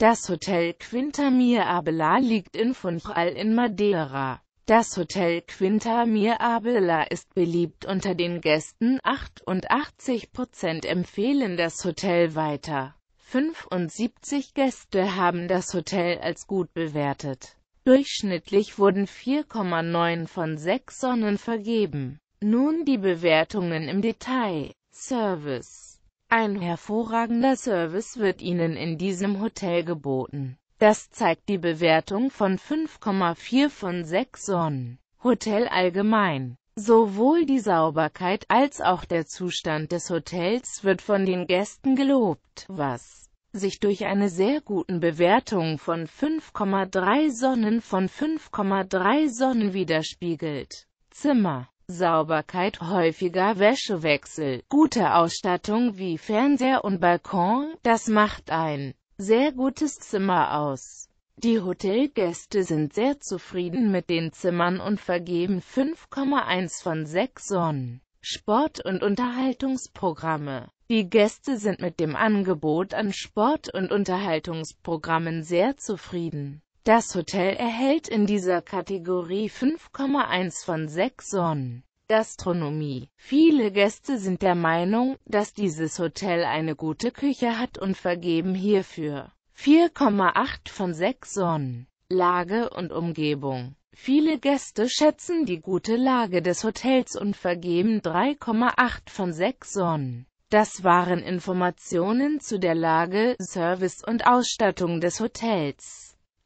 Das Hotel Quinta Mir Abela liegt in Funchal in Madeira. Das Hotel Quinta Mir Abela ist beliebt unter den Gästen, 88% empfehlen das Hotel weiter. 75 Gäste haben das Hotel als gut bewertet. Durchschnittlich wurden 4,9 von 6 Sonnen vergeben. Nun die Bewertungen im Detail. Service ein hervorragender Service wird Ihnen in diesem Hotel geboten. Das zeigt die Bewertung von 5,4 von 6 Sonnen. Hotel allgemein. Sowohl die Sauberkeit als auch der Zustand des Hotels wird von den Gästen gelobt, was sich durch eine sehr guten Bewertung von 5,3 Sonnen von 5,3 Sonnen widerspiegelt. Zimmer Sauberkeit, häufiger Wäschewechsel, gute Ausstattung wie Fernseher und Balkon, das macht ein sehr gutes Zimmer aus. Die Hotelgäste sind sehr zufrieden mit den Zimmern und vergeben 5,1 von 6 Sonnen. Sport- und Unterhaltungsprogramme Die Gäste sind mit dem Angebot an Sport- und Unterhaltungsprogrammen sehr zufrieden. Das Hotel erhält in dieser Kategorie 5,1 von 6 Sonnen. Gastronomie. Viele Gäste sind der Meinung, dass dieses Hotel eine gute Küche hat und vergeben hierfür 4,8 von 6 Sonnen. Lage und Umgebung Viele Gäste schätzen die gute Lage des Hotels und vergeben 3,8 von 6 Sonnen. Das waren Informationen zu der Lage, Service und Ausstattung des Hotels.